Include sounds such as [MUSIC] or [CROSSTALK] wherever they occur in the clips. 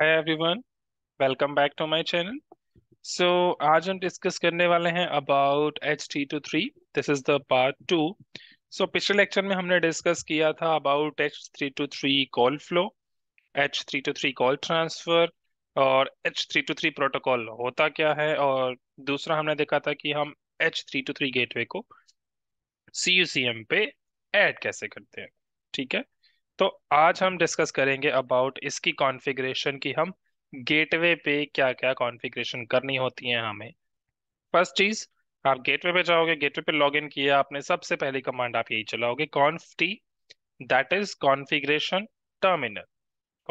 Hi everyone welcome back to my channel so आज हम discuss करने वाले हैं about H T two three this is the part two so पिछले lecture में हमने डिस्कस किया था about H three two three call flow H three two three call transfer और H three two three protocol होता क्या है और दूसरा हमने देखा था कि हम H three two three gateway को सी यू सी एम पे एड कैसे करते हैं ठीक है तो आज हम डिस्कस करेंगे अबाउट इसकी कॉन्फ़िगरेशन की हम गेटवे पे क्या क्या कॉन्फ़िगरेशन करनी होती है हमें फर्स्ट चीज आप गेटवे पे जाओगे गेटवे पे लॉगिन किया आपने सबसे पहली कमांड आप यही चलाओगे conf T that is configuration terminal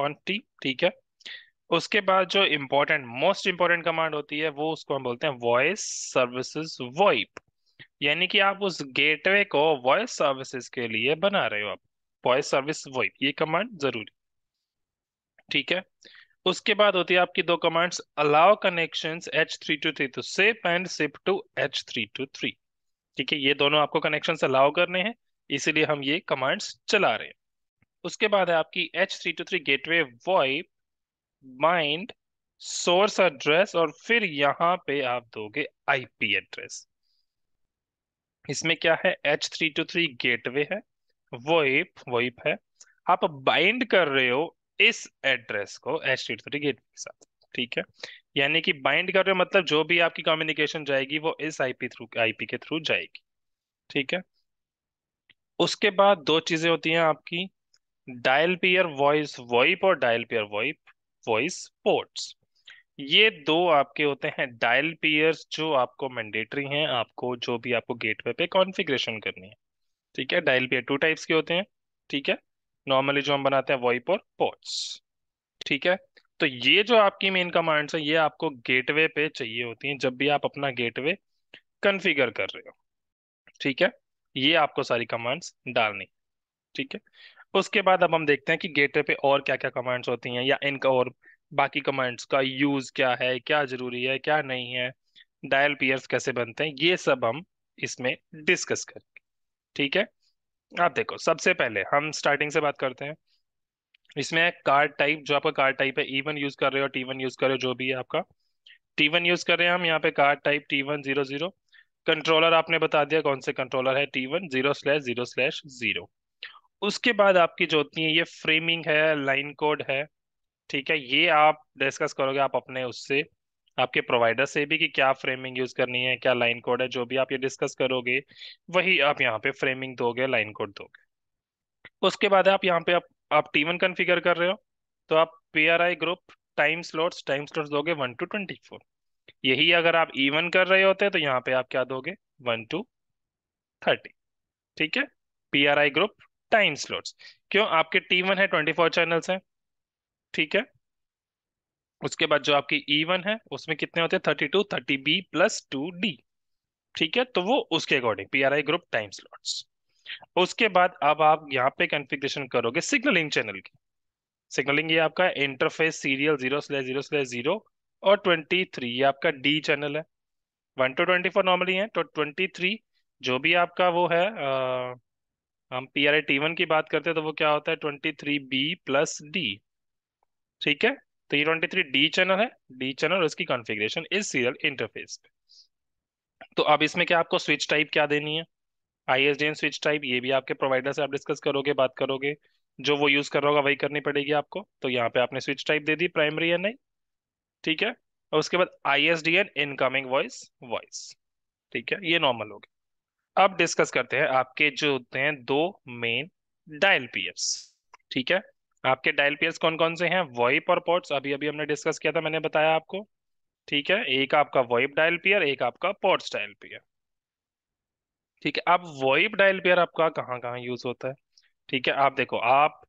conf T ठीक है उसके बाद जो इम्पोर्टेंट मोस्ट इम्पोर्टेंट कमांड होती है वो उसको हम बोलते हैं वॉइस सर्विसेज वॉइप यानी कि आप उस गेटवे को वॉइस सर्विसेज के लिए बना रहे हो आप वॉइस सर्विस वॉइप ये कमांड जरूरी ठीक है उसके बाद होती है आपकी दो commands allow connection H three two three to SIP and SIP to H three two three ठीक है ये दोनों आपको कनेक्शन अलाउ करने हैं इसीलिए हम ये कमांड्स चला रहे हैं उसके बाद है आपकी H three two three gateway VoIP bind source address और फिर यहाँ पे आप दोगे आईपी एड्रेस इसमें क्या है H three two three gateway है वोइप वोइप है आप बाइंड कर रहे हो इस एड्रेस को एच टी थ्री गेट के साथ ठीक है यानी कि बाइंड कर रहे हो मतलब जो भी आपकी कम्युनिकेशन जाएगी वो इस आईपी थ्रू आईपी के थ्रू जाएगी ठीक है उसके बाद दो चीजें होती हैं आपकी डायल पियर वॉइस वॉइप और dial peer VoIP voice ports ये दो आपके होते हैं डायल पियर्स जो आपको मैंडेटरी हैं आपको जो भी आपको गेटवे पे कॉन्फ़िगरेशन करनी है ठीक है डायल पेयर टू टाइप्स के होते हैं ठीक है नॉर्मली जो हम बनाते हैं वॉइप और पोर्ट्स ठीक है तो ये जो आपकी मेन कमांड्स है ये आपको गेटवे पे चाहिए होती हैं जब भी आप अपना गेटवे कन्फिगर कर रहे हो ठीक है ये आपको सारी कमांड्स डालनी ठीक है उसके बाद अब हम देखते हैं कि गेटवे पे और क्या क्या कमांड्स होती हैं या इनका और बाकी कमांड्स का यूज क्या है क्या जरूरी है क्या नहीं है डायल पियर्स कैसे बनते हैं ये सब हम इसमें डिस्कस करेंगे ठीक है आप देखो सबसे पहले हम स्टार्टिंग से बात करते हैं इसमें है कार्ड टाइप जो आपका कार्ड टाइप है ई वन यूज कर रहे हो टी वन यूज कर रहे हो जो भी है आपका टी वन यूज कर रहे हैं हम यहाँ पे card type T one zero zero controller आपने बता दिया कौन से कंट्रोलर है T one zero slash zero slash zero उसके बाद आपकी जो होती है ये फ्रेमिंग है लाइन कोड है ठीक है ये आप डिस्कस करोगे आप अपने उससे आपके प्रोवाइडर से भी कि क्या फ्रेमिंग यूज करनी है क्या लाइन कोड है जो भी आप ये डिस्कस करोगे वही आप यहाँ पे फ्रेमिंग दोगे लाइन कोड दोगे उसके बाद आप यहाँ पे आप आप टी वन कन्फिगर कर रहे हो तो आप P R I group time slots time slots दोगे वन टू ट्वेंटी फोर यही अगर आप इवन e कर रहे होते तो यहाँ पे आप क्या दोगे वन टू थर्टी ठीक है P R I group time slots क्यों आपके टी वन है ट्वेंटी फोर चैनल्स हैं ठीक है उसके बाद जो आपकी ई e वन है उसमें कितने होते हैं thirty two thirty B plus two D ठीक है तो वो उसके according P R I group time slot उसके बाद अब आप यहाँ पे कॉन्फ़िगरेशन करोगे सिग्नलिंग चैनल की सिग्नलिंग ये आपका interface serial zero slash zero slash zero और ट्वेंटी थ्री ये आपका डी चैनल है one two twenty four normally है तो ट्वेंटी थ्री जो भी आपका वो है आ, हम P R I T one की बात करते हैं तो वो क्या होता है twenty three B plus D ठीक है तो ये ट्वेंटी थ्री डी चैनल है डी चैनल इसकी कॉन्फ़िगरेशन इस सीरियल इंटरफेस पे तो अब इसमें क्या आपको स्विच टाइप क्या देनी है I S D N switch type ये भी आपके प्रोवाइडर से आप डिस्कस करोगे बात करोगे जो वो यूज़ कर रहा होगा वही करनी पड़ेगी आपको तो यहाँ पे आपने स्विच टाइप दे दी प्राइमरी या नहीं ठीक है और उसके बाद I S D N incoming voice voice ठीक है ये नॉर्मल हो गया अब डिस्कस करते हैं आपके जो होते हैं दो मेन डायल पी ठीक है आपके डायल पेयर्स कौन कौन से हैं वॉइप और पॉट्स अभी अभी हमने डिस्कस किया था मैंने बताया आपको ठीक है एक आपका वॉइप डायल पेयर एक आपका पोर्ट्स डायल पेयर ठीक है अब वॉइप डायल पेयर आपका कहाँ कहाँ यूज होता है ठीक है आप देखो आप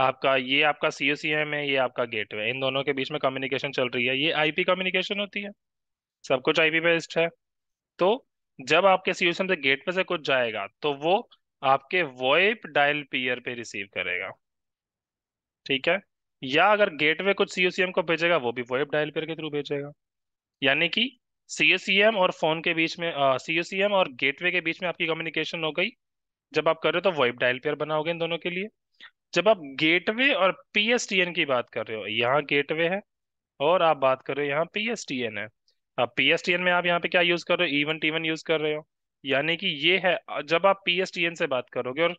आपका ये आपका सी सी एम है ये आपका गेटवे इन दोनों के बीच में कम्युनिकेशन चल रही है ये आई कम्युनिकेशन होती है सब कुछ आई बेस्ड है तो जब आपके सी से गेट पे से कुछ जाएगा तो वो आपके वॉइप डायल पेयर पे रिसीव करेगा ठीक है या अगर गेटवे कुछ सीओसीएम e को भेजेगा वो भी वेब डायल पेयर के थ्रू भेजेगा यानी कि सीओसीएम e और फोन के बीच में सीओसीएम e और गेटवे के बीच में आपकी कम्युनिकेशन हो गई जब आप कर रहे हो तो वेब डायल पेयर बनाओगे इन दोनों के लिए जब आप गेटवे और पीएसटीएन की बात कर रहे हो यहाँ गेटवे है और आप बात कर रहे हो यहाँ पीएसटीएन है अब पीएसटीएन में आप यहाँ पे क्या यूज कर रहे हो इवन टीवन यूज कर रहे हो यानी कि ये है जब आप पीएसटीएन से बात करोगे और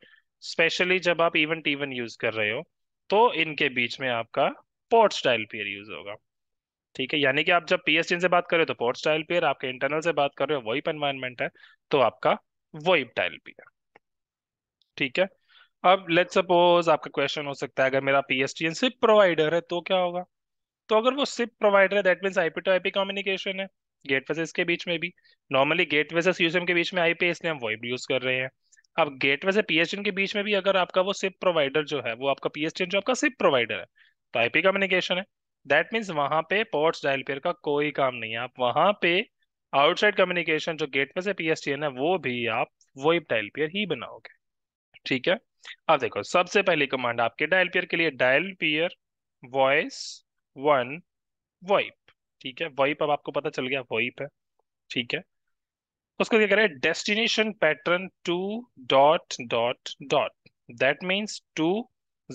स्पेशली जब आप इवन टीवन यूज कर रहे हो तो इनके बीच में आपका पोर्ट स्टाइल पेयर यूज होगा ठीक है यानी कि आप जब पी से बात कर रहे हो तो पोर्ट स्टाइल पेयर आपके इंटरनल से बात कर रहे हो वही एनवायरमेंट है तो आपका वही टाइल पेयर ठीक है अब लेट सपोज आपका क्वेश्चन हो सकता है अगर मेरा पी सिप प्रोवाइडर है तो क्या होगा तो अगर वो सिप प्रोवाइडर है that means IP to IP communication है गेटवेसेस के बीच में भी नॉर्मली गेट वेसेस यूएसएम के बीच में आईपी इसलिए हम वॉइप यूज कर रहे हैं अब गेटवे से पीएसटीएन के बीच में भी अगर आपका वो सिप प्रोवाइडर जो है वो आपका पीएसटीएन जो आपका सिप प्रोवाइडर है तो आईपी कम्युनिकेशन है दैट मीन्स वहां पे पोर्ट्स डायल पेयर का कोई काम नहीं है आप वहां पे आउटसाइड कम्युनिकेशन जो गेटवे से पीएसटीएन है वो भी आप वो डायल पेयर ही बनाओगे ठीक है अब देखो सबसे पहली कमांड आपके डायल पेयर के लिए dial peer voice one VoIP ठीक है वाइप अब आपको पता चल गया वाइप है ठीक है उसको क्या करें destination pattern two dot dot dot that means two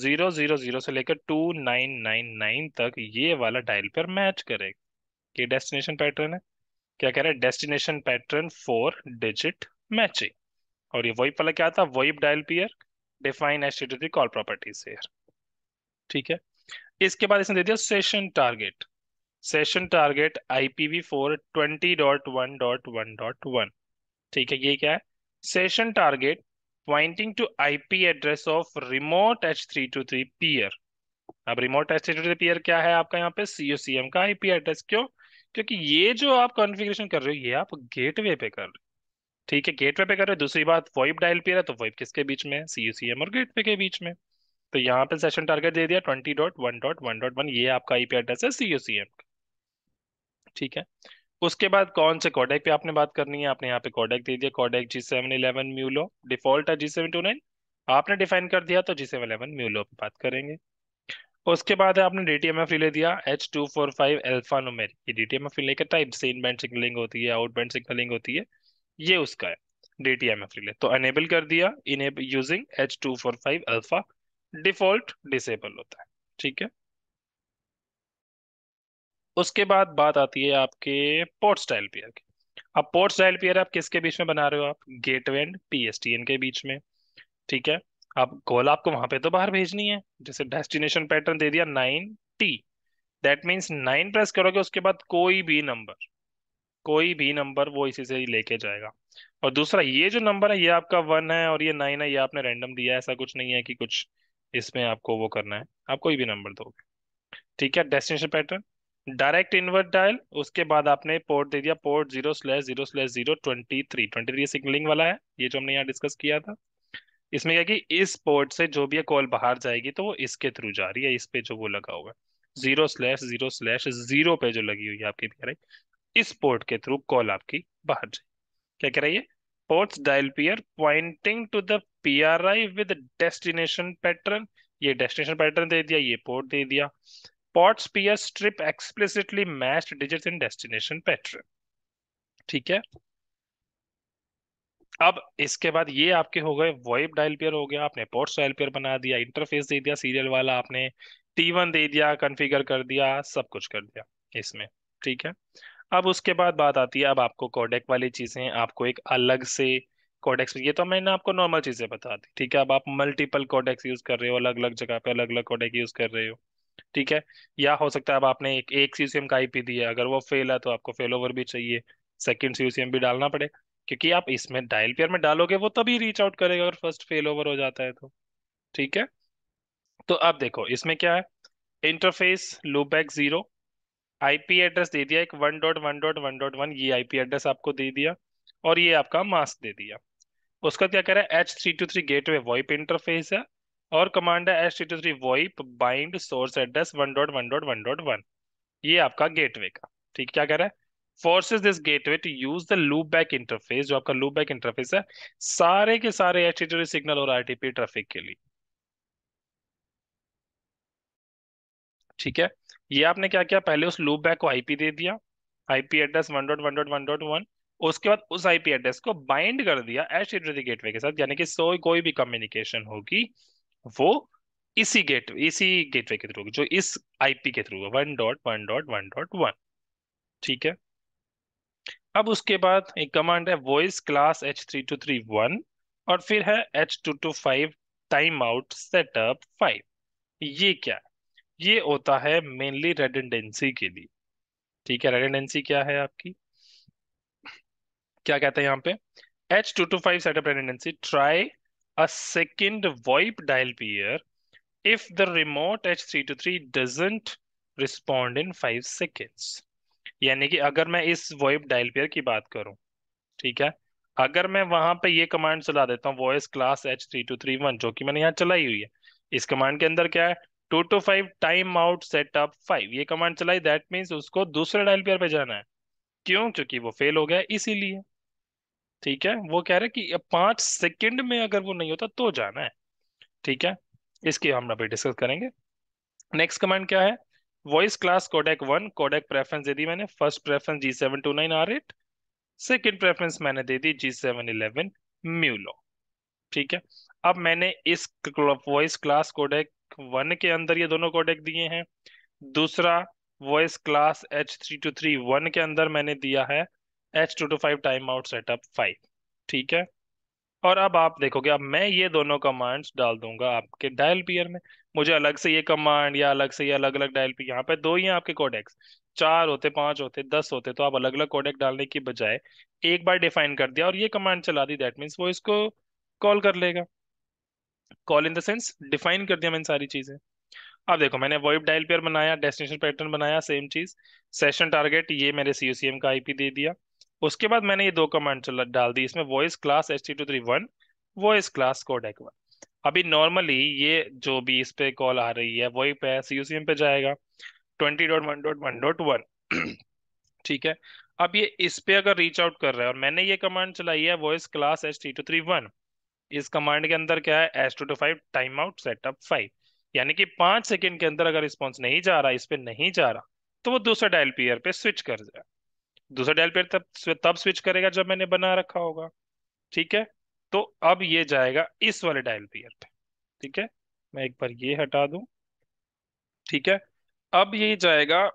zero zero zero से लेकर टू नाइन नाइन नाइन तक ये वाला डायल पर मैच करेगा ये डेस्टिनेशन पैटर्न है क्या कह रहा है destination pattern four digit matching और ये वाइप वाला क्या था वही dial peer define H T call properties से ठीक है इसके बाद इसने दे दिया session target session target IPv four twenty dot one dot one dot one ठीक है ये क्या है session target pointing to IP address of remote H three two three peer अब remote H three two three peer क्या है आपका यहाँ पे सीओसीएम का आईपी एड्रेस क्यों क्योंकि ये जो आप कॉन्फ़िगरेशन कर रहे हो ये आप गेटवे पे कर रहे हो ठीक है गेटवे पे कर रहे हो दूसरी बात वाइप डायल पीयर है तो वाइप किसके बीच में सी एम और गेटवे के बीच में तो यहाँ पे सेशन टारगेट दे दिया twenty dot one dot one dot one ये आपका पी एड्रेस है एम का ठीक है उसके बाद कौन से कॉडेक पे आपने बात करनी है आपने यहाँ पे कॉडेक दे दिया codec G seven eleven mulaw default है जी सेवन टू नाइन आपने डिफाइन कर दिया तो जी सेवन इलेवन म्यूलो पे बात करेंगे उसके बाद आपने D T M F relay दिया H two four five alphanumeric ये D T M F relay का टाइप से इन बैंड सिग्नलिंग होती है आउट बैंड सिग्नलिंग होती है ये उसका है D T M F relay तो अनेबल कर दिया using H two four five alpha default disable होता है ठीक है उसके बाद बात आती है आपके पोर्ट स्टाइल पेयर की अब पोर्ट स्टाइल पेयर आप किसके बीच में बना रहे हो आप गेटवे एंड पीएसटीएन के बीच में ठीक है अब गोल आपको वहां पे तो बाहर भेजनी है जैसे डेस्टिनेशन पैटर्न दे दिया nine T that means nine press करोगे उसके बाद कोई भी नंबर कोई भी नंबर वो इसी से ही लेके जाएगा और दूसरा ये जो नंबर है ये आपका वन है और ये नाइन है ये आपने रैंडम दिया है ऐसा कुछ नहीं है कि कुछ इसमें आपको वो करना है आप कोई भी नंबर दोगे ठीक है destination pattern direct inward dial उसके बाद आपने पोर्ट दे दिया port zero slash zero slash zero twenty three twenty three signalling वाला है ये जो हमने यहाँ डिस्कस किया था इसमें क्या कि इस पोर्ट से जो भी कॉल बाहर जाएगी तो वो इसके थ्रू जा रही है इस पे जो वो लगा हुआ है zero slash zero slash zero पे जो लगी हुई है आपकी कह रही इस पोर्ट के थ्रू कॉल आपकी बाहर जाए क्या कह रही है POTS dial peer pointing to the P R I with destination pattern ये डेस्टिनेशन पैटर्न दे दिया ये पोर्ट दे दिया POTS peer strip explicitly matched digit in destination pattern ठीक है अब इसके बाद ये आपके हो गए वॉइप डायल पेयर हो गया आपने पोर्ट्स डायल पेयर बना दिया इंटरफेस दे दिया सीरियल वाला आपने टी वन दे दिया कॉन्फ़िगर कर दिया सब कुछ कर दिया इसमें ठीक है अब उसके बाद बात आती है अब आपको कोडेक वाली चीज़ें आपको एक अलग से कोडेक्स ये तो मैंने आपको नॉर्मल चीज़ें बता दी ठीक है अब आप मल्टीपल कोडेक्स यूज़ कर रहे हो अलग अलग जगह पे अलग अलग कोडेक यूज़ कर रहे हो ठीक है या हो सकता है अब आपने एक एक सीयूसीएम का आईपी दिया अगर वो फेल है तो आपको फेल ओवर भी चाहिए सेकंड सीयूसीएम भी डालना पड़े क्योंकि आप इसमें डायल पेयर में डालोगे वो तभी रीच आउट करेगा अगर फर्स्ट फेल ओवर हो जाता है तो ठीक है तो अब देखो इसमें क्या है interface back zero IP address दे दिया एक one dot one dot one dot one ये आईपी एड्रेस आपको दे दिया और ये आपका मास्क दे दिया उसका क्या कह रहा है H three two three gateway VoIP interface है और कमांड है S T VoIP bind source address one dot one dot one dot one ये आपका गेटवे का ठीक क्या कह रहा है forces this gateway to use the loopback interface जो आपका लूप बैक इंटरफेस है सारे के सारे एस टी सिग्नल और आरटीपी ट्रैफिक के लिए ठीक है ये आपने क्या किया पहले उस लूप बैक को आईपी दे दिया IP address one dot one dot one dot one उसके बाद उस आईपी एड्रेस को बाइंड कर दिया एच गेटवे के साथ यानी कि सो कोई भी कम्युनिकेशन होगी वो इसी गेट इसी गेटवे के थ्रू जो इस आईपी के through one dot one dot one dot one ठीक है अब उसके बाद एक कमांड है voice class H three two three one और फिर है H two two five timeout setup five ये क्या है ये होता है मेनली रेडेंडेंसी के लिए ठीक है रेडेंडेंसी क्या है आपकी क्या कहते हैं यहाँ पे H two two five setup redundancy try a second VoIP dial pair if the remote H323 doesn't respond in five seconds. यानी कि अगर मैं इस VoIP डायल पेयर की बात करूं ठीक है अगर मैं वहां पे ये कमांड चला देता हूँ voice class H three two three one जो कि मैंने यहाँ चलाई हुई है इस कमांड के अंदर क्या है two two five timeout setup five ये कमांड चलाई दैट मीन्स उसको दूसरे डायल पेयर पे जाना है क्यों क्योंकि वो फेल हो गया इसीलिए ठीक है वो कह रहे कि पांच सेकंड में अगर वो नहीं होता तो जाना है ठीक है इसकी हम अभी डिस्कस करेंगे नेक्स्ट कमेंट क्या है voice class codec one codec preference दे दी मैंने first preference G seven two nine R eight second preference मैंने दे दी जी सेवन इलेवन म्यूलो ठीक है अब मैंने इस वॉइस क्लास कोडेक वन के अंदर ये दोनों कोडेक दिए हैं दूसरा voice class H three two three one के अंदर मैंने दिया है H two two five timeout setup five ठीक है और अब आप देखोगे अब मैं ये दोनों कमांड्स डाल दूंगा आपके डायल पियर में मुझे अलग से ये कमांड या अलग से ये अलग अलग डायल पियर यहाँ पे दो ही हैं आपके कोडेक्स चार होते पांच होते दस होते तो आप अलग अलग कोडेक्स डालने की बजाय एक बार डिफाइन कर दिया और ये कमांड चला दी दैट मीन्स वो इसको कॉल कर लेगा call in the sense define कर दिया मैंने सारी चीजें अब देखो मैंने वॉइप डायल पेयर बनाया डेस्टिनेशन पैटर्न बनाया सेम चीज सेशन टारगेट ये मेरे एम का पी दे दिया उसके बाद मैंने ये दो कमांड डाल दी इसमें voice class H T two three one voice class codec one अभी नॉर्मली ये जो भी इस पे कॉल आ रही है वही पे सी यू सी एम पे जाएगा twenty dot one dot one dot one ठीक है अब ये इस पे अगर रीच आउट कर रहा है और मैंने ये कमांड चलाई है voice class H T two three one इस कमांड के अंदर क्या है H two two five timeout setup five यानी कि पांच सेकेंड के अंदर अगर रिस्पॉन्स नहीं जा रहा इस पे नहीं जा रहा तो वो दूसरे डायल पीयर पे स्विच कर जाए दूसरा डायल पेयर तब तब स्विच करेगा जब मैंने बना रखा होगा ठीक है तो अब ये जाएगा इस वाले डायल पेयर पे ठीक है मैं एक बार ये हटा दू ठीक है अब ये जाएगा [CLEARS THROAT]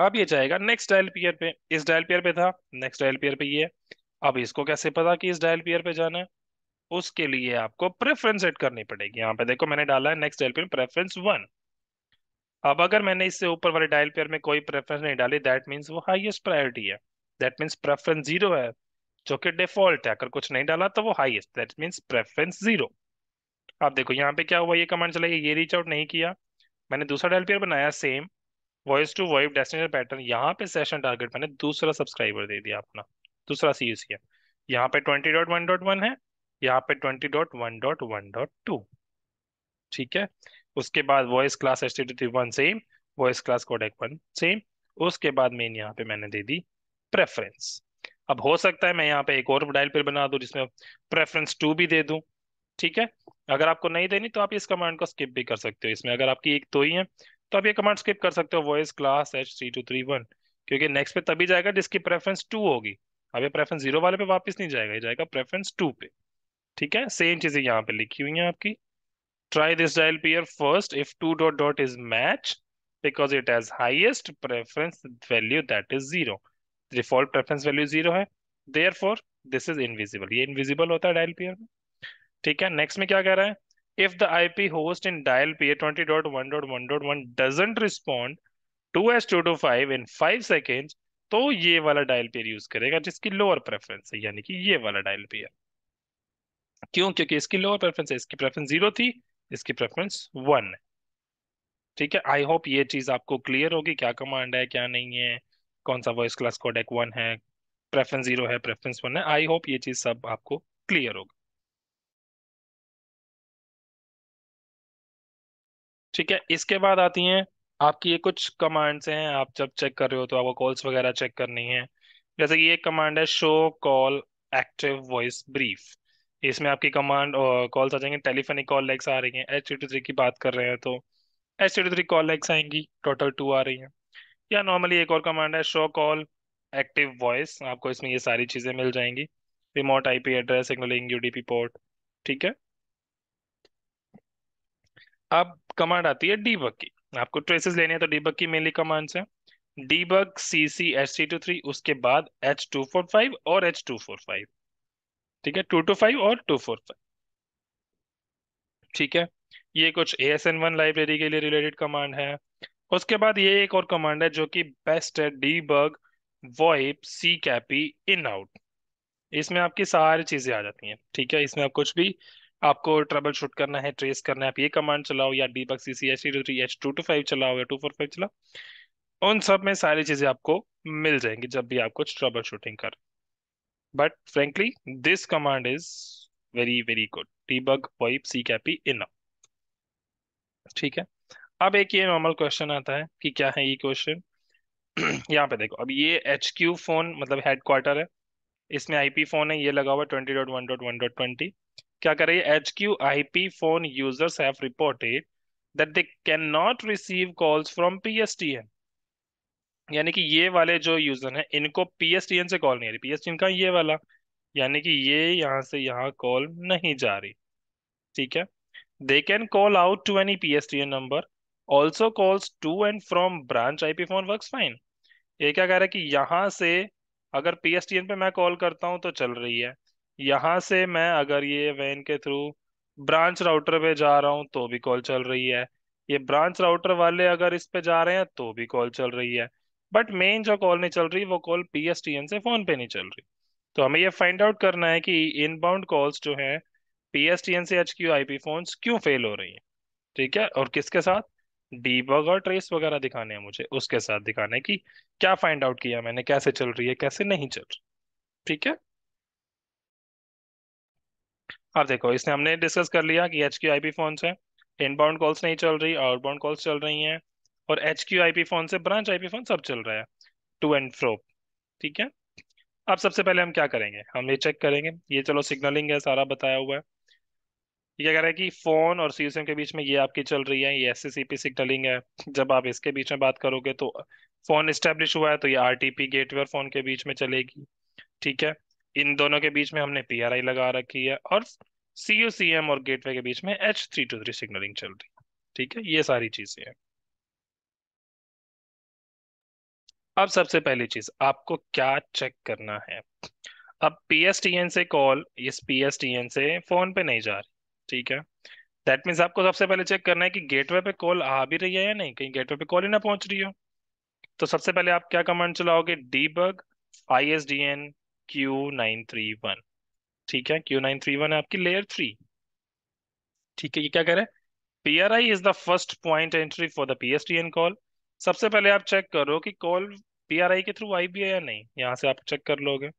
अब ये जाएगा नेक्स्ट डायल पेयर पे इस डायल पेयर पे था नेक्स्ट डायल पेयर पे ये अब इसको कैसे पता कि इस डायल पेयर पे जाना है उसके लिए आपको प्रेफरेंस सेट करनी पड़ेगी यहाँ पे देखो मैंने डाला है next dial peer preference one अब अगर मैंने इससे ऊपर वाले डायल पेयर में कोई प्रेफरेंस नहीं डाली दैट मीन्स वो हाइएस्ट प्रायोरिटी है दैट मीन्स प्रेफरेंस जीरो है जो कि डिफॉल्ट है अगर कुछ नहीं डाला तो वो highest that means preference zero आप देखो यहाँ पे क्या हुआ ये कमांड चलाइए ये रीच आउट नहीं किया मैंने दूसरा डायल पेयर बनाया same voice two voice destination pattern यहाँ पे सेशन टारगेट मैंने दूसरा सब्सक्राइबर दे दिया अपना दूसरा सी है यहाँ पे twenty dot one dot one है यहाँ पे twenty dot one dot one dot two ठीक है उसके बाद voice class S T one same voice class एक वन सेम उसके बाद मेन यहाँ पे मैंने दे दी प्रेफरेंस अब हो सकता है मैं यहाँ पे एक और डायल पर बना दू जिसमें प्रेफरेंस टू भी दे दू ठीक है अगर आपको नहीं देनी तो आप इस कमांड को स्किप भी कर सकते हो इसमें अगर आपकी एक तो ही है तो आप ये कमांड स्किप कर सकते हो voice class H three two three one क्योंकि नेक्स्ट पे तभी जाएगा जिसकी प्रेफरेंस टू होगी अब ये प्रेफरेंस जीरो वाले पे वापस नहीं जाएगा ये जाएगा प्रेफरेंस टू पे ठीक है सेम चीजें यहाँ पे लिखी हुई हैं आपकी try this dial peer first if two dot dot is match because it has highest preference value that is zero default preference value zero है there for this is invisible ये इनविजिबल होता है डायल पेयर में ठीक है next में क्या कह रहा है if the IP host in dial respond 20.1.1.1 doesn't respond to S225 in five seconds, तो ये वाला डायल पेयर यूज करेगा जिसकी लोअर प्रेफरेंस है यानी कि ये वाला डायल पेयर क्यों क्योंकि इसकी लोअर प्रेफरेंस है इसकी प्रेफरेंस जीरो थी इसकी प्रेफरेंस वन ठीक है आई होप ये चीज आपको क्लियर होगी क्या कमांड है क्या नहीं है कौन सा वॉइस क्लास एक वन है प्रेफरेंस जीरो है प्रेफरेंस वन है आई होप ये चीज सब आपको क्लियर होगा ठीक है इसके बाद आती हैं आपकी ये कुछ कमांड्स हैं आप जब चेक कर रहे हो तो आपको कॉल्स वगैरह चेक करनी है जैसे कि ये कमांड है show call active voice brief इसमें आपकी कमांड और कॉल्स आ जाएंगे टेलीफोनिक कॉल लेग्स आ रही हैं एच टू थ्री की बात कर रहे हैं तो H two three call legs आएंगी टोटल टू आ रही हैं या नॉर्मली एक और कमांड है शो कॉल एक्टिव वॉइस आपको इसमें ये सारी चीज़ें मिल जाएंगी remote IP address signalling UDP port ठीक है अब कमांड आती है डीबक की आपको ट्रेसेस लेने हैं तो डीबक की मेनली कमांड्स हैं debug C C H C two three उसके बाद एच टू फोर फाइव और एच टू फोर फाइव ठीक है टू टू फाइव और टू फोर फाइव ठीक है ये कुछ A S N one library के लिए रिलेटेड कमांड है उसके बाद ये एक और कमांड है जो कि बेस्ट है debug VoIP C CAPI in out इसमें आपकी सारी चीजें आ जाती हैं ठीक है इसमें आप कुछ भी आपको ट्रबल शूट करना है ट्रेस करना है आप ये कमांड चलाओ या debug C C H three H two two five चलाओ या टू फोर फाइव चलाओ उन सब में सारी चीजें आपको मिल जाएंगी जब भी आप कुछ ट्रबल शूटिंग कर But frankly, this command is very, very good. Debug wipe ccappy enough. ठीक है अब एक ये नॉर्मल क्वेश्चन आता है कि क्या है ये क्वेश्चन [CLEARS THROAT] यहाँ पे देखो अब ये एच क्यू फोन मतलब हेडक्वार्टर है इसमें आईपी फोन है ये लगा हुआ twenty dot one dot one dot twenty क्या कर रही है H Q I P phone users have reported receive calls from P S T N यानी कि ये वाले जो यूजर हैं इनको पीएसटीएन से कॉल नहीं आ रही पीएसटीएन का ये वाला यानी कि ये यहाँ से यहाँ कॉल नहीं जा रही ठीक है they can call out to any PSTN number also calls to and from branch IP phone work fine ये क्या कह रहा है कि यहाँ से अगर पीएसटीएन पे मैं कॉल करता हूँ तो चल रही है यहाँ से मैं अगर ये वैन के थ्रू ब्रांच राउटर पे जा रहा हूँ तो भी कॉल चल रही है ये ब्रांच राउटर वाले अगर इस पे जा रहे हैं तो भी कॉल चल रही है बट मेन जो कॉल नहीं चल रही वो call P S T N से फोन पे नहीं चल रही तो हमें ये फाइंड आउट करना है कि इनबाउंड कॉल्स जो है पी एस टी एन से H Q I P phone क्यों फेल हो रही है ठीक है और किसके साथ डीबग और ट्रेस वगैरह दिखाने हैं मुझे उसके साथ दिखाने है कि क्या फाइंड आउट किया मैंने कैसे चल रही है कैसे नहीं चल रही ठीक है अब देखो इसने हमने डिस्कस कर लिया कि H Q I P phone है इनबाउंड कॉल्स नहीं चल रही आउटबाउंड कॉल्स चल रही हैं और H Q I P phone से ब्रांच आई पी फोन सब चल रहा है टू एंड फ्रो ठीक है अब सबसे पहले हम क्या करेंगे हम ये चेक करेंगे ये चलो सिग्नलिंग है सारा बताया हुआ है ये कह रहा है कि फोन और सी के बीच में ये आपकी चल रही है ये एस सिग्नलिंग है जब आप इसके बीच में बात करोगे तो फोन स्टेब्लिश हुआ है तो ये आर गेटवे और फोन के बीच में चलेगी ठीक है इन दोनों के बीच में हमने पी लगा रखी है और सी और गेटवे के बीच में H three two three signalling चल रही है ठीक है ये सारी चीजें हैं अब सबसे पहली चीज आपको क्या चेक करना है अब पी से कॉल इस पी से फोन पे नहीं जा रही ठीक है दैट मीन्स आपको सबसे पहले चेक करना है कि गेटवे पे कॉल आ भी रही है या नहीं कहीं गेटवे पे कॉल ही ना पहुंच रही हो तो सबसे पहले आप क्या कमांड चलाओगे debug I S D N Q nine three one ठीक है क्यू नाइन थ्री वन है आपकी लेयर थ्री ठीक है ये क्या कह रहे हैं P R I is the first point entry for the P S T N call सबसे पहले आप चेक करो कि कॉल पीआरआई के थ्रू आई भी है या नहीं यहाँ से आप चेक कर लोगे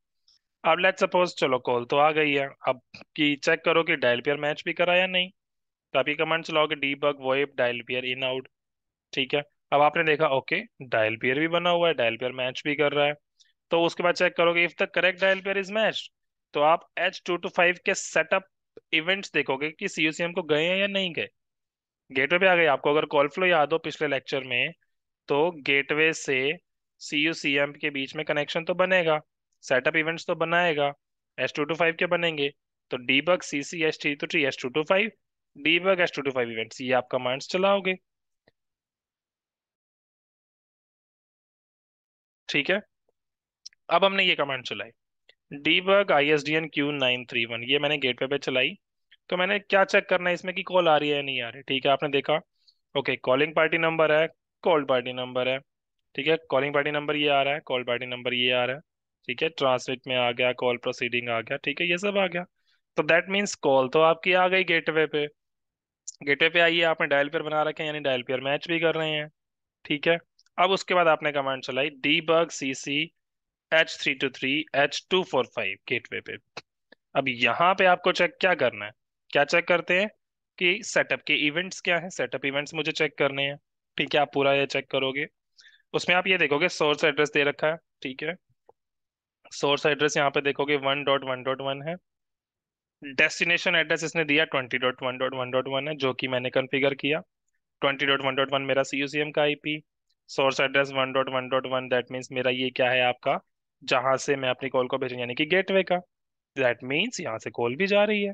अब लेट सपोज चलो कॉल तो आ गई है अब कि चेक करो कि डायल पेयर मैच भी करा या नहीं तो आप ये कमांड चलाओगे debug web dial peer in out ठीक है अब आपने देखा ओके डायल पेयर भी बना हुआ है डायल पेयर मैच भी कर रहा है तो उसके बाद चेक करोगे if the correct dial peer is match तो आप एच टू टू फाइव के सेटअप इवेंट्स देखोगे कि एम को गए हैं या नहीं गए गेटवे पे आ गए आपको अगर कॉल फ्लो याद हो पिछले लेक्चर में तो गेटवे से सी यू सी एम के बीच में कनेक्शन तो बनेगा सेटअप इवेंट्स तो बनाएगा एस टू टू फाइव के बनेंगे तो debug C C S three two three S two two five debug S two two five events ये आप कमांड्स चलाओगे ठीक है अब हमने ये कमांड चलाई debug I S D N Q nine three one ये मैंने वे पे चलाई तो मैंने क्या चेक करना है इसमें कि कॉल आ रही है या नहीं आ रही ठीक है आपने देखा ओके कॉलिंग पार्टी नंबर है कॉल्ड पार्टी नंबर है ठीक है कॉलिंग पार्टी नंबर ये आ रहा है कॉल पार्टी नंबर ये आ रहा है ठीक है ट्रांसमिट में आ गया कॉल प्रोसीडिंग आ गया ठीक है ये सब आ गया तो दैट मीन्स कॉल तो आपकी आ गई गेटवे पे गेटवे पे आइए आपने डायल पेयर बना रखे यानी डायल पेयर मैच भी कर रहे हैं ठीक है अब उसके बाद आपने कमांड चलाई debug C C H three two three H two four five gateway पे अब यहाँ पे आपको चेक क्या करना है क्या चेक करते हैं कि सेटअप के इवेंट्स क्या है सेटअप इवेंट्स मुझे चेक करने हैं ठीक है आप पूरा ये चेक करोगे उसमें आप ये देखोगे सोर्स एड्रेस दे रखा है ठीक है सोर्स एड्रेस यहाँ पे देखोगे one dot one dot one है डेस्टिनेशन एड्रेस इसने दिया twenty dot one dot one dot one है जो कि मैंने कॉन्फ़िगर किया twenty dot one dot one मेरा सी यू सी एम का I P source address one dot one dot one that means मेरा ये क्या है आपका जहाँ से मैं अपनी कॉल को भेजूँ यानी कि गेट वे का दैट मीन्स यहाँ से कॉल भी जा रही है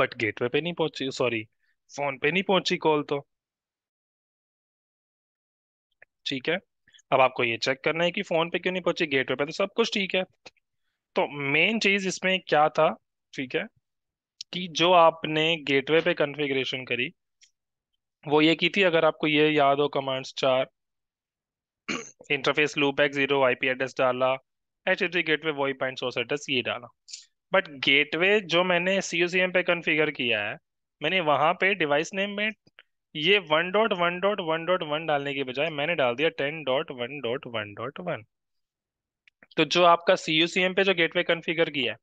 बट गेट वे पे नहीं पहुंची सॉरी फोन पे नहीं पहुंची कॉल तो ठीक है अब आपको ये चेक करना है कि फोन पे क्यों नहीं पहुंची गेटवे पे तो सब कुछ ठीक है तो मेन चीज इसमें क्या था ठीक है कि जो आपने गेटवे पे कॉन्फ़िगरेशन करी वो ये की थी अगर आपको ये याद हो कमांड्स चार interface loopback zero IP address डाला H H D gateway वॉई पॉइंट सोर्स एड्रेस ये डाला बट गेटवे जो मैंने सी ओ सी एम पे कन्फिगर किया है मैंने वहां पे डिवाइस नेम में ये one dot one dot one dot one डालने के बजाय मैंने डाल दिया ten dot one dot one dot one तो जो आपका सी एम पे जो गेटवे कॉन्फ़िगर किया है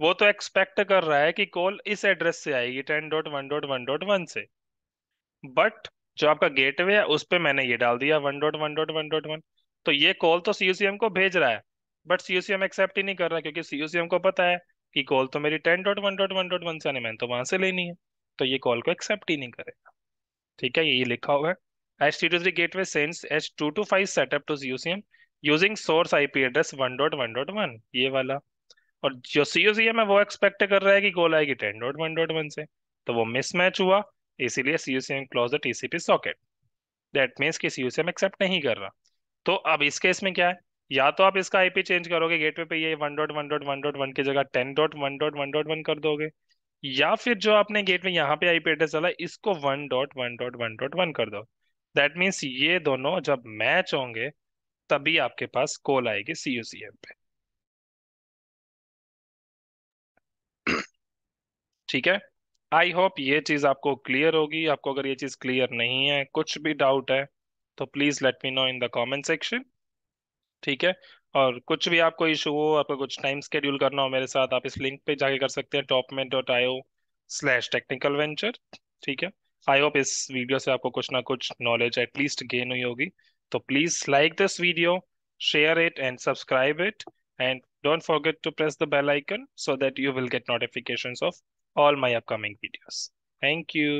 वो तो एक्सपेक्ट कर रहा है कि कॉल इस एड्रेस से आएगी ten dot one dot one dot one से बट जो आपका गेटवे है उस पर मैंने ये डाल दिया one dot one dot one dot one तो ये कॉल तो सीयूसीएम को भेज रहा है बट सी एम एक्सेप्ट ही नहीं कर रहा क्योंकि सी एम को पता है कि कॉल तो मेरी ten dot one dot one dot one से आने मैंने तो वहां से लेनी है तो ये कॉल को एक्सेप्ट ही नहीं करेगा ठीक है यही लिखा हुआ है H T two three gateway sense H two two five setup to U C M using source I P address one dot one dot one ये वाला और जो सी यू सी एम है वो एक्सपेक्ट कर रहा है कि गोल आएगी ten dot one dot one से तो वो मिसमैच हुआ इसीलिए C U C M close the T C P socket that means कि C U C M accept नहीं कर रहा तो अब इस केस में क्या है या तो आप इसका आईपी चेंज करोगे गेटवे पे ये one dot one dot one dot one की जगह ten dot one dot one dot one कर दोगे या फिर जो आपने गेट में यहाँ पे पी एड्रेस डाला इसको one dot one dot one dot one कर दो दैट मीन्स ये दोनों जब मैच होंगे तभी आपके पास कॉल आएगी सी यू सी एम पे ठीक है आई होप ये चीज आपको क्लियर होगी आपको अगर ये चीज क्लियर नहीं है कुछ भी डाउट है तो please let me know in the comment section ठीक है और कुछ भी आपको इशू हो आपको कुछ टाइम स्केड्यूल करना हो मेरे साथ आप इस लिंक पे जाके कर सकते हैं topmate dot IO slash technical venture ठीक है आई होप इस वीडियो से आपको कुछ ना कुछ नॉलेज एटलीस्ट गेन हुई होगी तो please like this video share it and subscribe it and don't forget to press the bell icon so that you will get notification of all my upcoming videos thank you